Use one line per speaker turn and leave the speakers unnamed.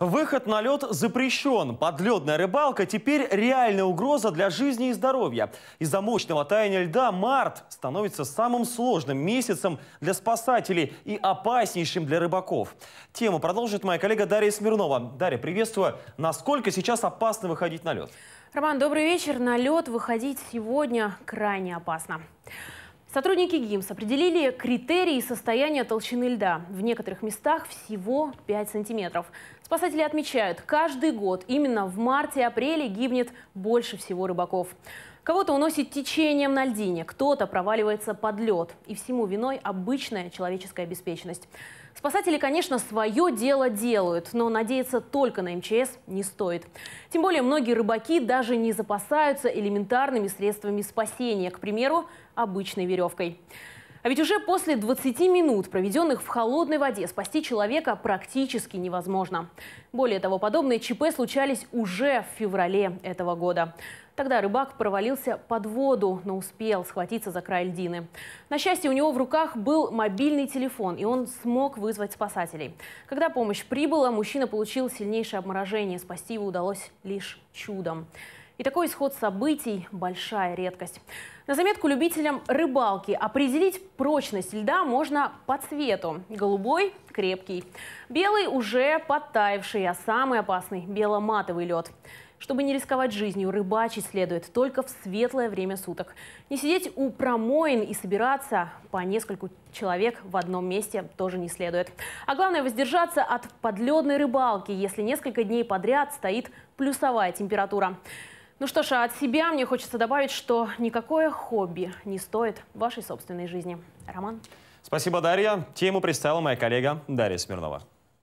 Выход на лед запрещен. Подледная рыбалка теперь реальная угроза для жизни и здоровья. Из-за мощного таяния льда март становится самым сложным месяцем для спасателей и опаснейшим для рыбаков. Тему продолжит моя коллега Дарья Смирнова. Дарья, приветствую. Насколько сейчас опасно выходить на лед?
Роман, добрый вечер. На лед выходить сегодня крайне опасно. Сотрудники ГИМС определили критерии состояния толщины льда. В некоторых местах всего 5 сантиметров. Спасатели отмечают, каждый год именно в марте-апреле гибнет больше всего рыбаков. Кого-то уносит течением на льдине, кто-то проваливается под лед. И всему виной обычная человеческая обеспеченность. Спасатели, конечно, свое дело делают, но надеяться только на МЧС не стоит. Тем более многие рыбаки даже не запасаются элементарными средствами спасения, к примеру, обычной веревкой. А ведь уже после 20 минут, проведенных в холодной воде, спасти человека практически невозможно. Более того, подобные ЧП случались уже в феврале этого года. Тогда рыбак провалился под воду, но успел схватиться за край льдины. На счастье, у него в руках был мобильный телефон, и он смог вызвать спасателей. Когда помощь прибыла, мужчина получил сильнейшее обморожение. Спасти его удалось лишь чудом. И такой исход событий – большая редкость. На заметку любителям рыбалки определить прочность льда можно по цвету. Голубой – крепкий, белый – уже подтаивший, а самый опасный – беломатовый лед. Чтобы не рисковать жизнью, рыбачить следует только в светлое время суток. Не сидеть у промоин и собираться по нескольку человек в одном месте тоже не следует. А главное воздержаться от подледной рыбалки, если несколько дней подряд стоит плюсовая температура. Ну что ж, а от себя мне хочется добавить, что никакое хобби не стоит вашей собственной жизни. Роман.
Спасибо, Дарья. Тему представила моя коллега Дарья Смирнова.